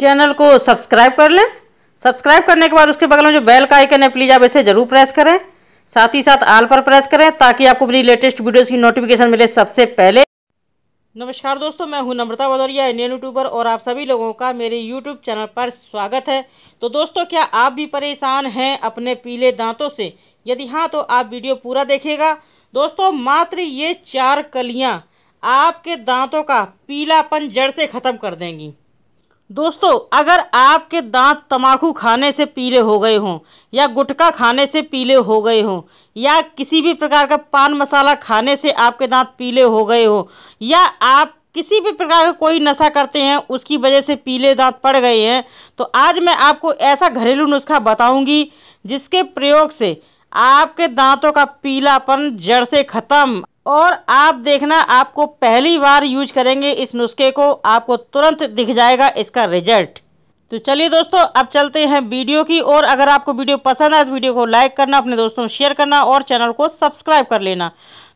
channel को subscribe कर लें सब्सक्राइब करने के बाद उसके बगल में जो बेल का आइकन है प्लीज़ आप इसे ज़रूर प्रेस करें साथ ही साथ आल पर प्रेस करें ताकि आपको मेरी लेटेस्ट वीडियोज़ की नोटिफिकेशन मिले सबसे पहले नमस्कार दोस्तों मैं हूं नम्रता भदौरिया इंडियन यूट्यूबर और आप सभी लोगों का मेरे यूट्यूब चैनल पर स्वागत है तो दोस्तों क्या आप भी परेशान हैं अपने पीले दांतों से यदि हाँ तो आप वीडियो पूरा देखेगा दोस्तों मात्र ये चार कलियाँ आपके दांतों का पीलापन जड़ से ख़त्म कर देंगी दोस्तों अगर आपके दांत तंबाकू खाने से पीले हो गए हों या गुटखा खाने से पीले हो गए हों या किसी भी प्रकार का पान मसाला खाने से आपके दांत पीले हो गए हों या आप किसी भी प्रकार का कोई नशा करते हैं उसकी वजह से पीले दांत पड़ गए हैं तो आज मैं आपको ऐसा घरेलू नुस्खा बताऊंगी जिसके प्रयोग से आपके दांतों का पीलापन जड़ से ख़त्म और आप देखना आपको पहली बार यूज करेंगे इस नुस्खे को आपको तुरंत दिख जाएगा इसका रिजल्ट तो चलिए दोस्तों अब चलते हैं वीडियो की और अगर आपको वीडियो पसंद आए तो वीडियो को लाइक करना अपने दोस्तों में शेयर करना और चैनल को सब्सक्राइब कर लेना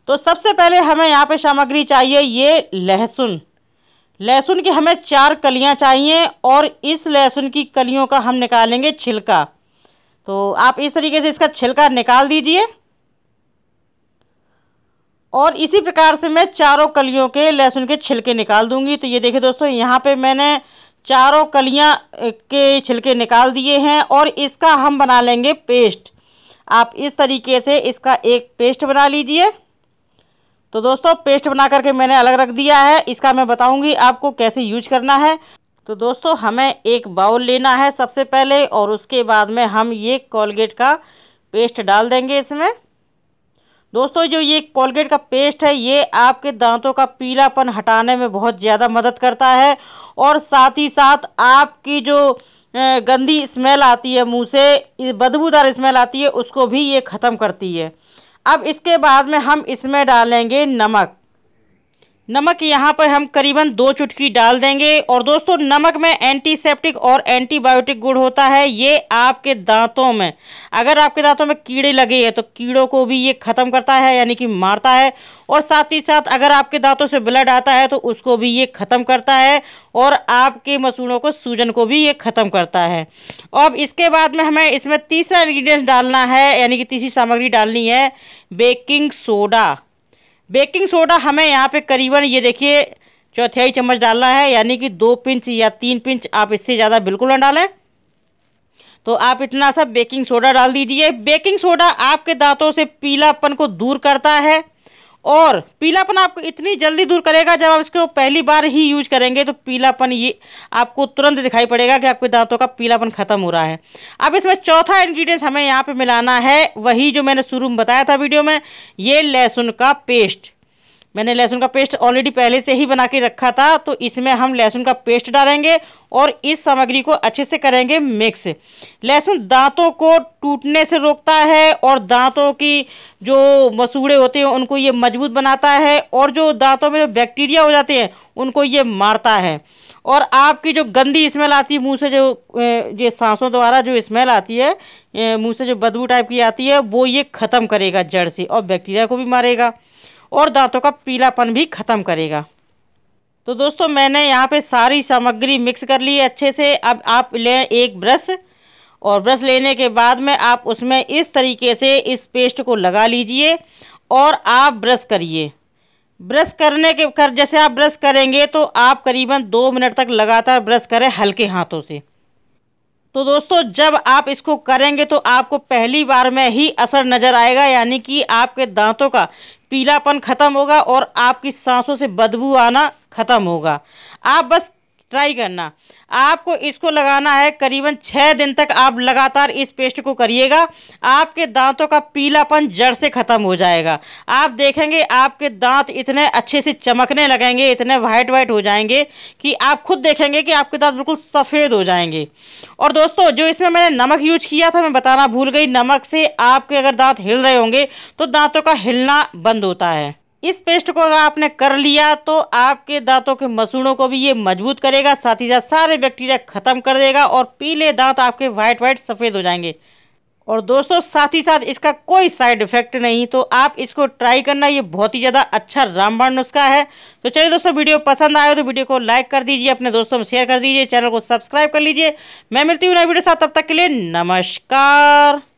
तो सबसे पहले हमें यहाँ पे सामग्री चाहिए ये लहसुन लहसुन की हमें चार कलियाँ चाहिए और इस लहसुन की कलियों का हम निकालेंगे छिलका तो आप इस तरीके से इसका छिलका निकाल दीजिए और इसी प्रकार से मैं चारों कलियों के लहसुन के छिलके निकाल दूंगी तो ये देखिए दोस्तों यहाँ पे मैंने चारों कलियाँ के छिलके निकाल दिए हैं और इसका हम बना लेंगे पेस्ट आप इस तरीके से इसका एक पेस्ट बना लीजिए तो दोस्तों पेस्ट बना करके मैंने अलग रख दिया है इसका मैं बताऊँगी आपको कैसे यूज करना है तो दोस्तों हमें एक बाउल लेना है सबसे पहले और उसके बाद में हम ये कोलगेट का पेस्ट डाल देंगे इसमें दोस्तों जो ये कोलगेट का पेस्ट है ये आपके दांतों का पीलापन हटाने में बहुत ज़्यादा मदद करता है और साथ ही साथ आपकी जो गंदी स्मेल आती है मुंह से बदबूदार स्मेल आती है उसको भी ये ख़त्म करती है अब इसके बाद में हम इसमें डालेंगे नमक नमक यहाँ पर हम करीबन दो चुटकी डाल देंगे और दोस्तों नमक में एंटीसेप्टिक और एंटीबायोटिक गुण होता है ये आपके दांतों में अगर आपके दांतों में कीड़े लगे हैं तो कीड़ों को भी ये ख़त्म करता है यानी कि मारता है और साथ ही साथ अगर आपके दांतों से ब्लड आता है तो उसको भी ये ख़त्म करता है और आपके मसूड़ों को सूजन को भी ये ख़त्म करता है अब इसके बाद में हमें इसमें तीसरा इन्ग्रीडियंट डालना है यानी कि तीसरी सामग्री डालनी है बेकिंग सोडा बेकिंग सोडा हमें यहाँ पे करीबन ये देखिए चौथाई चम्मच डालना है यानी कि दो पिंच या तीन पिंच आप इससे ज़्यादा बिल्कुल ना डालें तो आप इतना सा बेकिंग सोडा डाल दीजिए बेकिंग सोडा आपके दांतों से पीलापन को दूर करता है और पीलापन आपको इतनी जल्दी दूर करेगा जब आप इसको पहली बार ही यूज करेंगे तो पीलापन ये आपको तुरंत दिखाई पड़ेगा कि आपके दांतों का पीलापन खत्म हो रहा है अब इसमें चौथा इंग्रेडिएंट हमें यहाँ पे मिलाना है वही जो मैंने शुरू में बताया था वीडियो में ये लहसुन का पेस्ट मैंने लहसुन का पेस्ट ऑलरेडी पहले से ही बना के रखा था तो इसमें हम लहसुन का पेस्ट डालेंगे और इस सामग्री को अच्छे से करेंगे मिक्स लहसुन दांतों को टूटने से रोकता है और दांतों की जो मसूड़े होते हैं उनको ये मजबूत बनाता है और जो दांतों में जो बैक्टीरिया हो जाते हैं उनको ये मारता है और आपकी जो गंदी स्मेल आती है मुंह से जो ये सांसों द्वारा जो स्मेल आती है मुंह से जो बदबू टाइप की आती है वो ये ख़त्म करेगा जड़ से और बैक्टीरिया को भी मारेगा और दांतों का पीलापन भी ख़त्म करेगा तो दोस्तों मैंने यहाँ पे सारी सामग्री मिक्स कर ली है अच्छे से अब आप लें एक ब्रश और ब्रश लेने के बाद में आप उसमें इस तरीके से इस पेस्ट को लगा लीजिए और आप ब्रश करिए ब्रश करने के कर जैसे आप ब्रश करेंगे तो आप करीबन दो मिनट तक लगातार ब्रश करें हल्के हाथों से तो दोस्तों जब आप इसको करेंगे तो आपको पहली बार में ही असर नज़र आएगा यानी कि आपके दांतों का पीलापन ख़त्म होगा और आपकी सांसों से बदबू आना ख़त्म होगा आप बस ट्राई करना आपको इसको लगाना है करीबन छः दिन तक आप लगातार इस पेस्ट को करिएगा आपके दांतों का पीलापन जड़ से ख़त्म हो जाएगा आप देखेंगे आपके दांत इतने अच्छे से चमकने लगेंगे इतने वाइट वाइट हो जाएंगे कि आप खुद देखेंगे कि आपके दांत बिल्कुल सफ़ेद हो जाएंगे और दोस्तों जो इसमें मैंने नमक यूज किया था मैं बताना भूल गई नमक से आपके अगर दांत हिल रहे होंगे तो दांतों का हिलना बंद होता है इस पेस्ट को अगर आपने कर लिया तो आपके दांतों के मसूड़ों को भी ये मजबूत करेगा साथ ही साथ सारे बैक्टीरिया ख़त्म कर देगा और पीले दांत आपके वाइट वाइट सफ़ेद हो जाएंगे और दोस्तों साथ ही साथ इसका कोई साइड इफेक्ट नहीं तो आप इसको ट्राई करना ये बहुत ही ज़्यादा अच्छा रामबाण नुस्खा है तो चलिए दोस्तों वीडियो पसंद आए तो वीडियो को लाइक कर दीजिए अपने दोस्तों में शेयर कर दीजिए चैनल को सब्सक्राइब कर लीजिए मैं मिलती हूँ नई वीडियो साथ तब तक के लिए नमस्कार